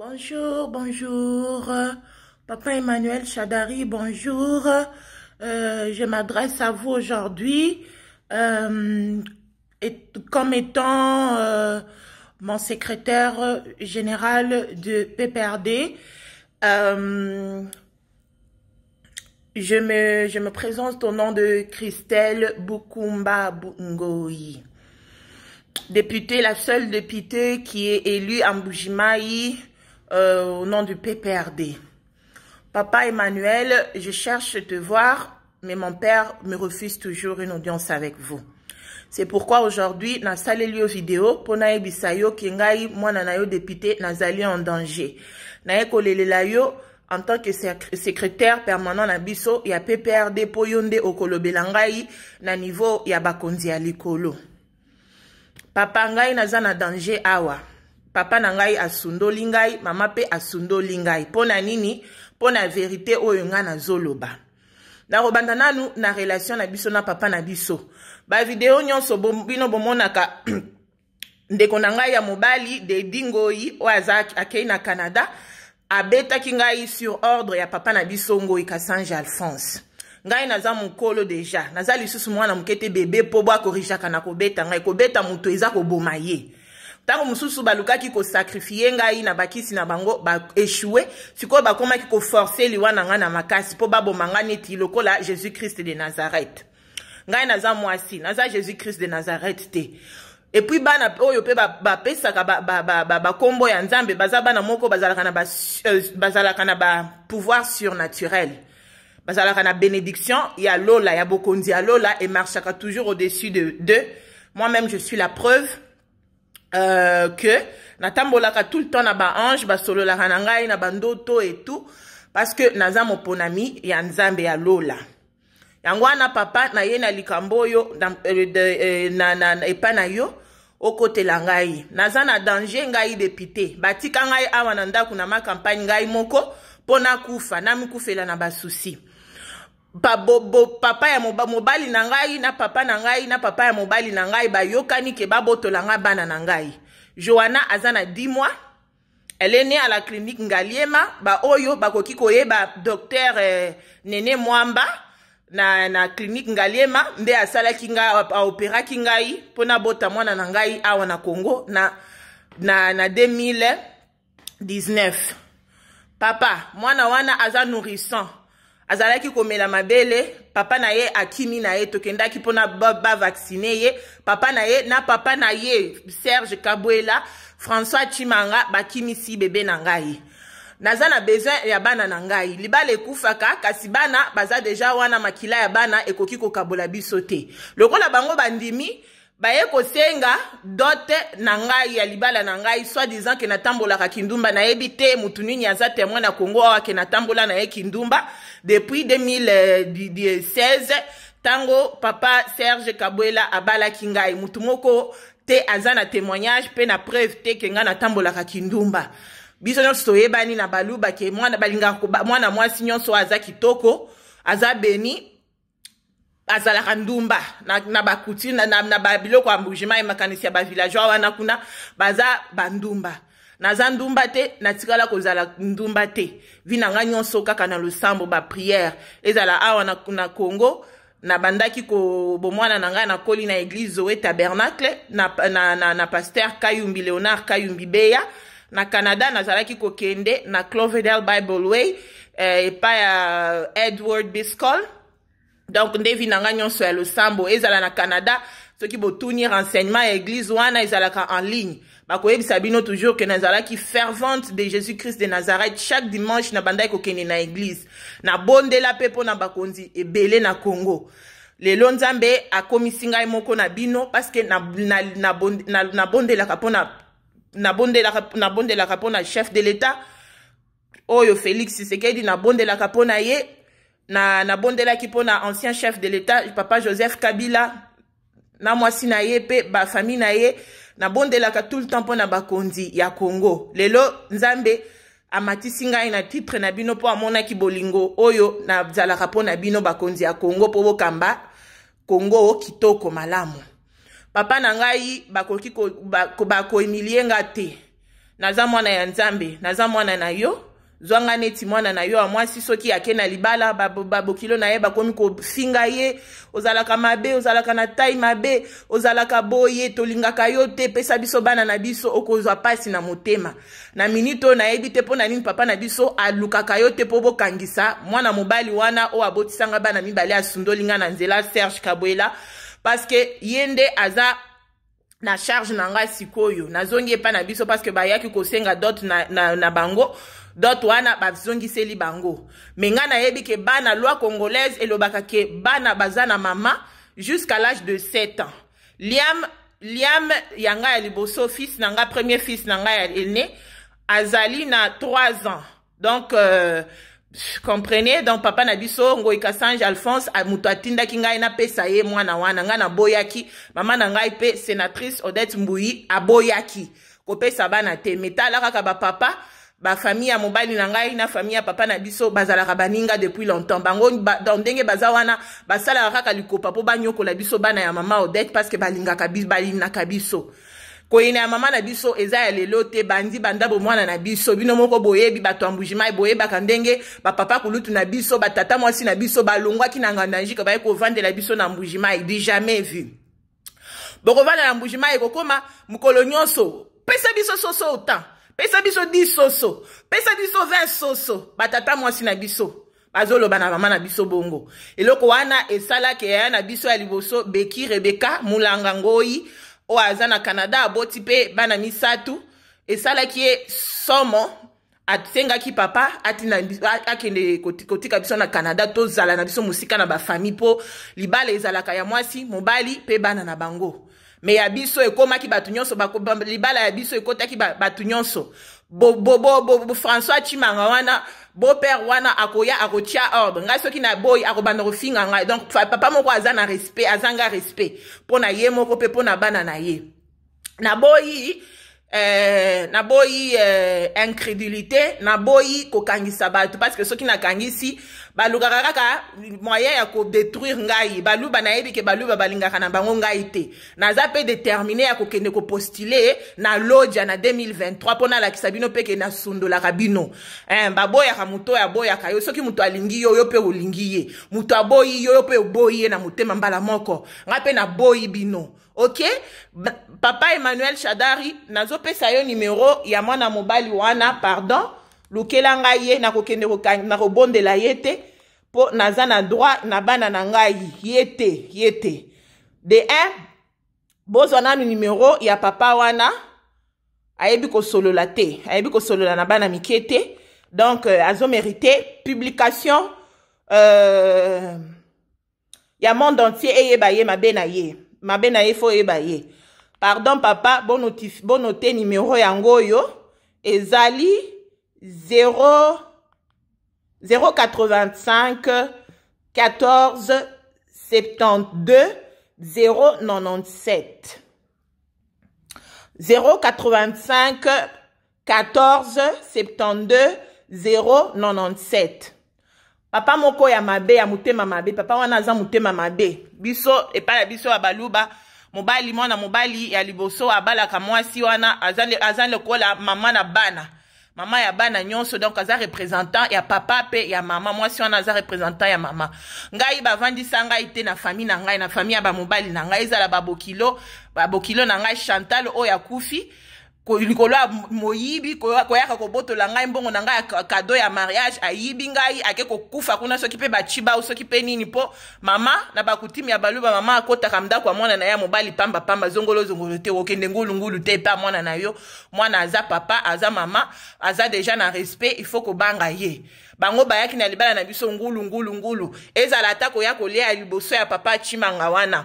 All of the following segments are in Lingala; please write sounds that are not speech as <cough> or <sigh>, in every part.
Bonjour, bonjour. Papa Emmanuel Chadari, bonjour. Euh, je m'adresse à vous aujourd'hui euh, et, comme étant euh, mon secrétaire général de PPRD. je, me, je me présente au nom de Christelle Bukumba Bungoyi députée, la seule députée qui est élue à Mbujimaï euh, au nom du PPRD. Papa Emmanuel, je cherche te voir, mais mon père me refuse toujours une audience avec vous. C'est pourquoi aujourd'hui, na saleli vidéo, pona ebisa yo kengai mwana na yo député nazali en danger. Na ekolelela yo en tant que secrétaire permanent na biso ya PPRD po yo nde okolobela ngai na niveau ya bakonzi ya likolo. Papa ngai naza na danger awa. papa na ngai asundoli ngai mama mpe asundoli ngai mpo na nini mpo na verite oyo ngai nazoloba nakobanda nanu na relation na biso na papa na biso bavideo nyonso bino bomonaka <clears throat> ndeko na ngai ya mobali dedi ngoi oyo aza akei na canada abetaki ngai sur ordre ya papa na biso ngoi kasange alphonse ngai naza mokolo deja naza lisusu mwana moke te bebe mpo bwakorijaka na kobeta ngai kobeta moto eza koboma ye ntango mosusu balukaki kosakrifie ngai na bakisi na bango baeshue sikoyo bakomaki koforce liwa na ngai na makasi mpo baboma ngai neti lokola jésus christ de nazareth ngai naza mwasi za jésus christ de nazareth te ba na oyo mpe bapesaka ba, ka ba, ba, ba, ya nzambe bazaba na moko bazalaka na euh, bazalaka na pouvoir surnaturel bazalaka na bénédiction ya lola ya bokondi ya lola emarchaka toujours au-dessus de deux moi-même je suis la preuve euh, que natambolaka tout le temps na baange basololaka na ngai na bandoto et tout parce que naza moponami ya nzambe ya lola yango wana papa naye na likambo oyo euh, euh, epai na yo okotela ngai naza na danger ngai depute batika ngai awa na ndako na makampagne ngai moko mpo nakufa namikufela na basusi babobo papa ya moba, mobali na ngai na papa na ngai na papa ya mobali na ngai bayokani ke babotola nga bana na ngai joana aza na 10 mois elle est née à la clinique ngaliema baoyo bakoki koyeba docteur eh, nene mwamba na, na clinique ngaliema nde asalaki ngai aoperaki ngai mpo nabota mwana na ngai awa na congo na, na, na 2019 papa mwana wana aza nourrissant azalaki komela mabele papa na ye akimi na ye tokendaki mpona bavaccine ba ye papa na ye na papa na ye serge kabwela françois chimanga bakimisi bebe na ngai naza na besoin ya bana na ngai libala ekufaka kasi bana baza deja wana makila ya bana ekoki kokabola biso te lokola bango bandimi baye kosenga dote na ngai ya libala na ngai soi disant ke natambolaka kindumba nayebi te motu nini aza témoin na congo awa ke natambola na ye kindumba depuis 2016 ntango papa serge kabwela abalaki ngai motu moko te aza na témoignage mpe na preuve te ke ngai natambolaka kindumba biso nyonso toyebani na baluba ke mwana balingaka mwana mwasi nyonso aza kitoko aza beni bazalaka ndumba na, na bacoutire na, na, na babiloko ya mbugima emakanisi ya bavillageois wana kuna baza bandumba naza ndumba te natikala kozala ndumba te vi na ngai nyonso kaka na losambo bapriere ezala awa na, na congo na bandaki kobomwana na ngai nakoli na église zoe tabernacle na, na, na, na paster kayumbi léonard kayumbi beya na canada nazalaki kokende na clovedel bible way eh, epai ya edward biscol donc ndevi na ngai nyonso ya losambo ezala na canada soki botuni renseignement ya église wana ezalaka en ligne bakoyebisa bino toujours ke nazalaki fervente de jésus christ de nazareth chaque dimanche na bandaki kokende na église nabondela mpe mpo na bakonzi ebele na congo lelo nzambe akomisi ngai moko na bino parceke nabondelaka mpona nabondelaka mpona chef de l'état oyo félix sekedi nabondelaka mpona ye na nabondelaki mpona ancien chef de l'état papa joseph kabila na mwasi na ye mpe bafamille na ye nabondelaka tout le temps mpona bakonzi ya congo lelo nzambe amatisi ngai na titre na bino mpo amonaki bolingo oyo nazalaka mpo na bino bakonzi ya congo mpo bokamba congo kitoko malamu papa na ngai bakoki bakoemilie ko, bako, nga te naza mwana ya nzambe naza mwana na yo zwanga neti mwana na yo ya mwasi soki ake na libala babokilo na ye bakomi kofinga ye ozalaka mabe ozalaka na tai mabe ozalaka boye tolingaka yo te pesa biso bana na biso okozwa mpasi na motema na miniti oyo nayebi te mpo na nini papa na biso alukaka yo te mpo bokangisa mwana mobali wana oyo abotisanga bana mibale asundoli nga na nzela serge kabwela parceke ye nde aza na charge na ngai sikoyo nazongi epai na biso parceke bayaki kosenga dote na, na, na bango dote wana bazongiseli bango me ngai nayebi ke bana loi congolaise elobaka ke bana baza na mama jusqu'à l'âge de 7 ans liam liam ya ngai ya liboso fils na ngai premier fils na ngai ya ene azali na 3 ans donc euh, comprenez donc papa na biso ngoi kasange alphonse moto atindaki ngai napesa ye mwana wana ngai naboyaki mama na ngai mpe sénatrice odette mbui aboyaki kopesa bana te me tala kaka bapapa bafamille ya mobali na ngai na famille ya papa na biso bazalaka baninga depuis longtemps bango ba, donc ndenge baza wana basalaka kaka likopa mpo banyokola biso bana ya mama odette parce que balingaka balingaka biso koyina ya mama na biso eza ya lelo te bandi bandabo mwana na biso bino moko boyebi bato ya mbujimai e boyebaka ndenge bapapa kulutu na biso batata mwasi na biso balongwaki na nganda njike baye kovandela biso na mbujimai e. di jamais vu bokovanda na mbujimai ekokóma mokolo nyonso pesa biso soso otan pesa biso 10 soso pesa biso 20 soso batata mwasi na biso bazoloba na mama na biso bongo eloko wana esalaki eya na biso ya liboso beki rebeka molanga ngoi oyo aza na canada aboti mpe bana misato esalaki ye somo atengaki papa atina akende kotika biso na canada tozala na biso mosika na bafami mpo libala ezalaka ya mwasi mobali mpe bana na bango me ya biso ekómaki bato nyonso libala ya biso ekótaki bato nyonso bo, bo, bo, bo, bo françois chimanga wana beau-père wana akoya akotia ordre ngai soki naboyi akobanda kofinga ngai donc papa moko aza na respect aza nga respect mpo na ye moko mpe mpo na bana na ye naboyi eh, naboyi eh, incrédulité naboyi kokangisa bato parce que soki nakangisi balukaka kaka moyen ya kodétruire ngai baluba nayebi ke baluba balingaka na bango ngai te naza mpe détermine ya kokende kopostule na lodia na 2023 mpo nalakisa bino mpe ke nasundolaka bino eh, baboyaka moto oyo aboyaka yo soki moto alingi yo yo mpe olingi ye moto aboyi yo yo mpe oboyi ye na motema mbala moko ngai mpe naboyi bino ok papa emmanuel shadari nazopesa yo nimero ya mwana mobali wana pardon lukela ngai ye nakokende nakobondela ye te mpo naza na droit na bana na ngai ye te ye te de 1 bozwa nanu nimero ya papa wana ayebi kosolola te ayebi kosolola na bana mike te donc euh, azomérite publication euh, ya monde entier eyeba ye mabe na ye mabe na ye fo oyeba ye pardon papa bonote bo nimero yango oyo ezali 0, 085 14 72 097. 085 14 72 097. papa moko ya mabe ya motema mabe papa wana aza motema mabe biso epai ya biso ya baluba mobali mwana mobali ya liboso abalaka mwasi wana aza lokola mama na bana mama ya bana nyonso donc aza représentant ya papa mpe ya mama mwasi wana aza représentant ya mama ngai bavandisa ngai te na famille na ngai na famille ya bamobali na ngai ezala babokilo babokilo na ngai chantal oyo akufi likolo ya moyibi koyaka kobotola ngai mbongo na ngai ya kado ya mariage ayibi ngai ake kokufa kuna soki mpe bacibao soki mpe nini mpo mama na bakutimi ya baluba mama akotaka ndako ya mwana na ye ya mobali pambapamba zongolozongolo te okende ngulungulu te epa mwana na yo mwana aza papa aza mama aza deja na respect ifo kobanga ye bango bayaki na libala na biso ngulungulungulu ezala ata koya kolia ya liboso ya papa acimanga wana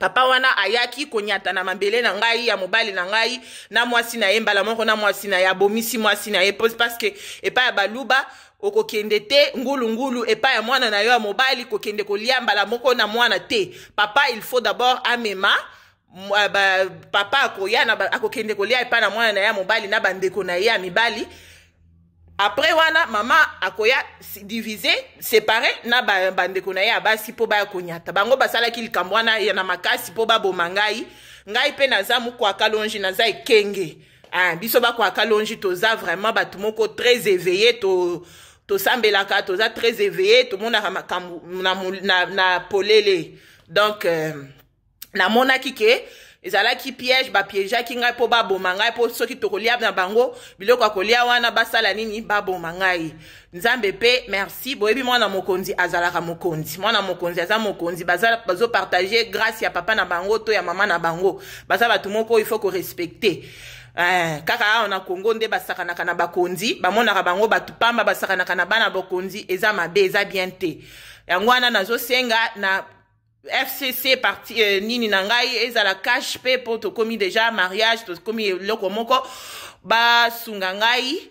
papa wana ayaki koniata na mabele na ngai ya mobali na ngai na mwasi na ye mbala moko na mwasi na ye abomisi mwasi na ye parceke epai ya baluba okokende te ngulungulu epai ya mwana na yo ya mobali kokende kolia mbala moko na mwana te papa il faut d'abord amema eh, ba, papa akoya akokende kolia epai na mwana na ye ya mobali na bandeko na ye ya mibali après wana mama akoya divise separe na bandeko na ye ya basi mpo baya konyata bango basalaki likambo wana ya na makasi mpo baboma ngai ngai mpe naza mokwaka longi naza ekenge ah, biso bakwaka longi toza vraiment bato moko très éveillé to tosambelaka toza très éveillé tomonaka makambo na, na, na polele donc euh, namonaki ke ezalaki piège bapiégeaki ngai mpo baboma ngai mpo soki tokolia na bango biloko ya kolia wana basala nini baboma ngai nzambe mpe merci boyebi mwana mokonzi azalaka mokonzi mwana mokonzi aza mokonzi bazopartage grâce ya papa na bango to ya mama na bango baza bato moko oyo ifaut korespecte Eh, kaka awa na kongo nde basakanaka na bakonzi bamonaka bango bato pamba basakanaka na bana bokonzi eza mabe eza bien te yango wana nazosenga na fcc parti eh, nini na ngai ezala cash mpe mpo tokomi deja mariage tokomi eloko moko basunga ngai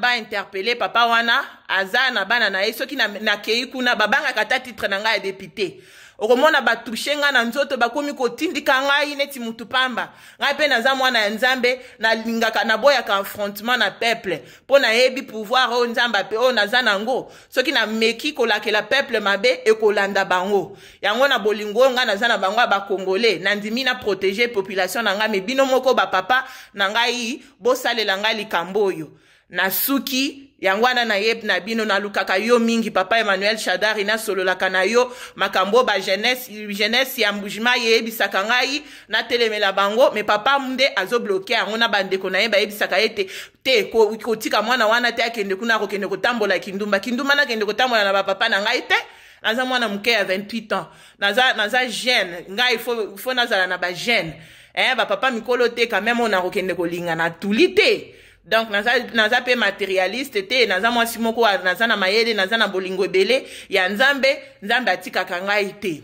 bainterpele ba, ba, ba papa wana aza na bana na ye soki nakei na kuna babangaka ata titre na ngai ya député okomona batushe ngai na nzoto bakomi kotindika ngai neti mutu pamba ngai mpe naza mwana ya nzambe nalingaka naboyaka affrontement na peuple mpo nayebi pouvoir oyo nzambe ape oyo naza nango soki nameki kolakela peuple mabe ekolanda bango yango na bolingo oyo ngai naza na bango ya bakongole nandimi na protege population na ngai me bino moko bapapa na ngai bosalela ngai likambo oyo nasuki yango wana nayebi na bino nalukaka yo mingi papa emmanuel shadari nasololaka na yo makambo bajeunesse ya mbugima yeyebisaka ngai natelemela bango me papa nde azobloke yango na bandeko na ye bayebisaka ye te te kotika mwana wana te akende kuna akokende kotambola kindumba kindumba nakende kotambola na bapapa na ngai te naza mwana moke ya 28 ans naza, naza jeune ngai fo, fo nazala na bagene eh, bapapa mikolo te quand meme ona kokende kolingana tuli te donc naza naza mpe materialiste te naza mwasi moko naza na mayele naza na bolingo ebele ya nzambe nzambe atikaka ngai te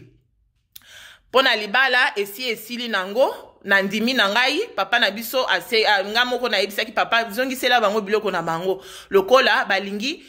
mpo na libala esi esili nango na ndimi na ngai papa na biso ase nga moko nayebisaki papa zongisela bango biloko na bango lokola balingi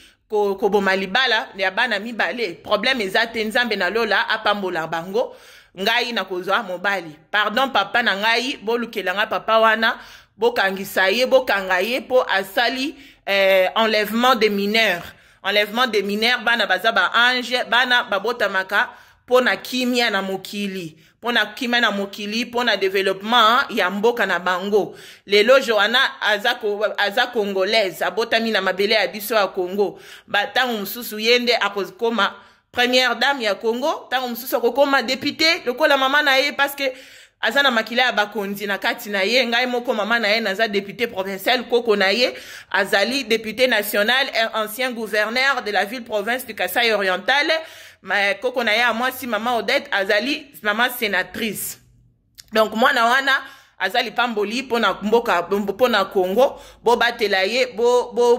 koboma ko libala ya bana mibale problème eza te nzambe nalola apambola bango ngai nakozwa mobali pardon papa na ngai bolukela nga papa wana bokangisa ye bokanga ye mpo asali eh, enlèvement des mineurs enlèvement des mineurs bana baza baange bana babotamaka mpo na kimia na mokili mpo na kimia na mokili mpo na développement ya mboka na bango lelo joana aza, ko, aza congolaise abotami na mabele ya biso ya congo bantango mosusu ye nde akokoma première dame ya congo ntango mosusu akokoma député lokola mama na ye parce que aza na makila ya bakonzi na kati na ye ngai moko mama na ye naza député provincial koko na ye azali député national ancien gouverneur de la ville province du kasai orientale ma, koko na ye ya mwasi mama odette azali mama sénatrice donc mwana wana aza lipamboli mpona mboka mpona congo bobatela ye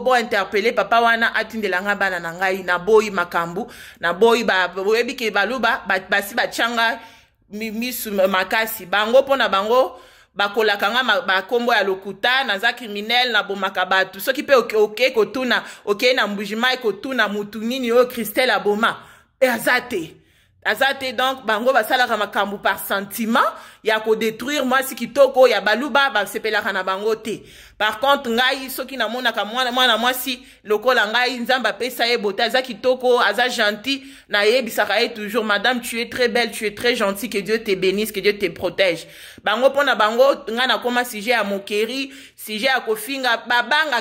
bointerpele bo, bo papa wana atindelanga bana na ngai naboyi makambo naboyi boyebi ke baluba basi batyanga ba, ba, ba, ba, ba, ba, ba, ba, misu makasi bango mpo na bango bakolaka nga bankombo ya lokuta naza criminel nabomaka bato soki mpe okei okay, kotuna okei okay, na mbujima ekotuna motu nini oyo kristel aboma e aza te aza te donc bango basalaka makambo par sentiment ya kodétruire mwasi kitoko ya baluba basepelaka kana bango te par contre ngai soki namonaka mwana si lokola ngai nzamba pesa ye bote aza kitoko aza gentil na ye toujours madame tu es très belle tu es très gentil que dieu te bénisse que dieu te protège bango nga na bango à koma sujet ya si sujet ya kofinga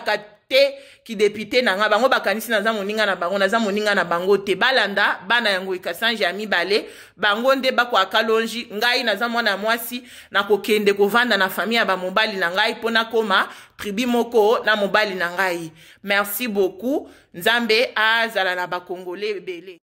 ka te kidepute na nga bango bakanisi naza moninga na bango naza moninga na bango te balanda bana yango ekasange ya mibale bango nde bakwaka longi ngai naza mwana mwasi nakokende kovanda na famille ya bamobali na ngai mpo nakoma tribi moko na mobali na ngai merci beaucoup nzambe azala na bakongole ebele